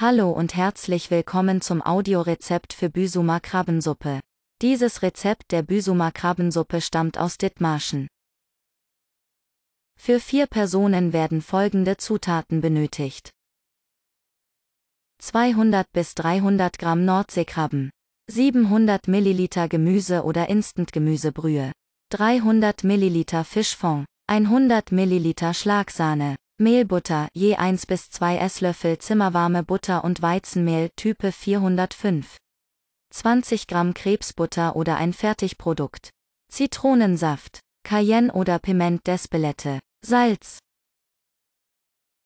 Hallo und herzlich willkommen zum Audiorezept für Büsumer Krabbensuppe. Dieses Rezept der Büsumer Krabbensuppe stammt aus Dithmarschen. Für vier Personen werden folgende Zutaten benötigt. 200 bis 300 Gramm Nordseekrabben, 700 Milliliter Gemüse oder Instant-Gemüsebrühe, 300 Milliliter Fischfond, 100 Milliliter Schlagsahne, Mehlbutter, je 1 bis 2 Esslöffel zimmerwarme Butter und Weizenmehl, Type 405. 20 Gramm Krebsbutter oder ein Fertigprodukt. Zitronensaft, Cayenne oder Piment d'Espelette, Salz.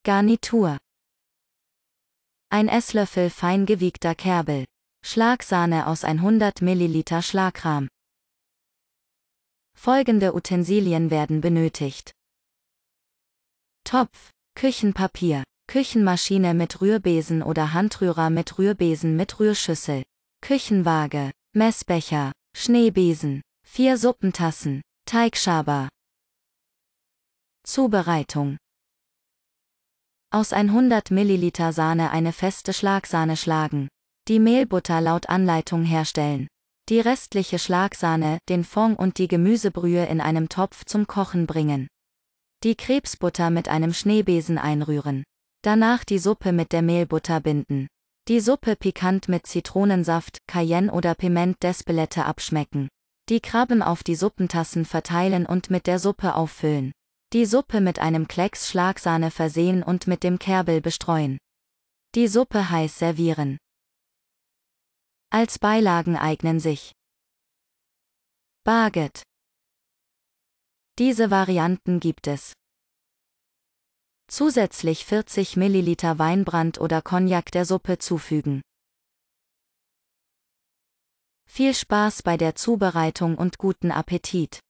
Garnitur. Ein Esslöffel fein gewiegter Kerbel. Schlagsahne aus 100 ml Schlagrahm. Folgende Utensilien werden benötigt. Topf, Küchenpapier, Küchenmaschine mit Rührbesen oder Handrührer mit Rührbesen mit Rührschüssel, Küchenwaage, Messbecher, Schneebesen, vier Suppentassen, Teigschaber. Zubereitung Aus 100 ml Sahne eine feste Schlagsahne schlagen, die Mehlbutter laut Anleitung herstellen, die restliche Schlagsahne, den Fond und die Gemüsebrühe in einem Topf zum Kochen bringen. Die Krebsbutter mit einem Schneebesen einrühren. Danach die Suppe mit der Mehlbutter binden. Die Suppe pikant mit Zitronensaft, Cayenne oder Piment d'Espelette abschmecken. Die Krabben auf die Suppentassen verteilen und mit der Suppe auffüllen. Die Suppe mit einem Klecks Schlagsahne versehen und mit dem Kerbel bestreuen. Die Suppe heiß servieren. Als Beilagen eignen sich Barget, diese Varianten gibt es. Zusätzlich 40 ml Weinbrand oder Cognac der Suppe zufügen. Viel Spaß bei der Zubereitung und guten Appetit!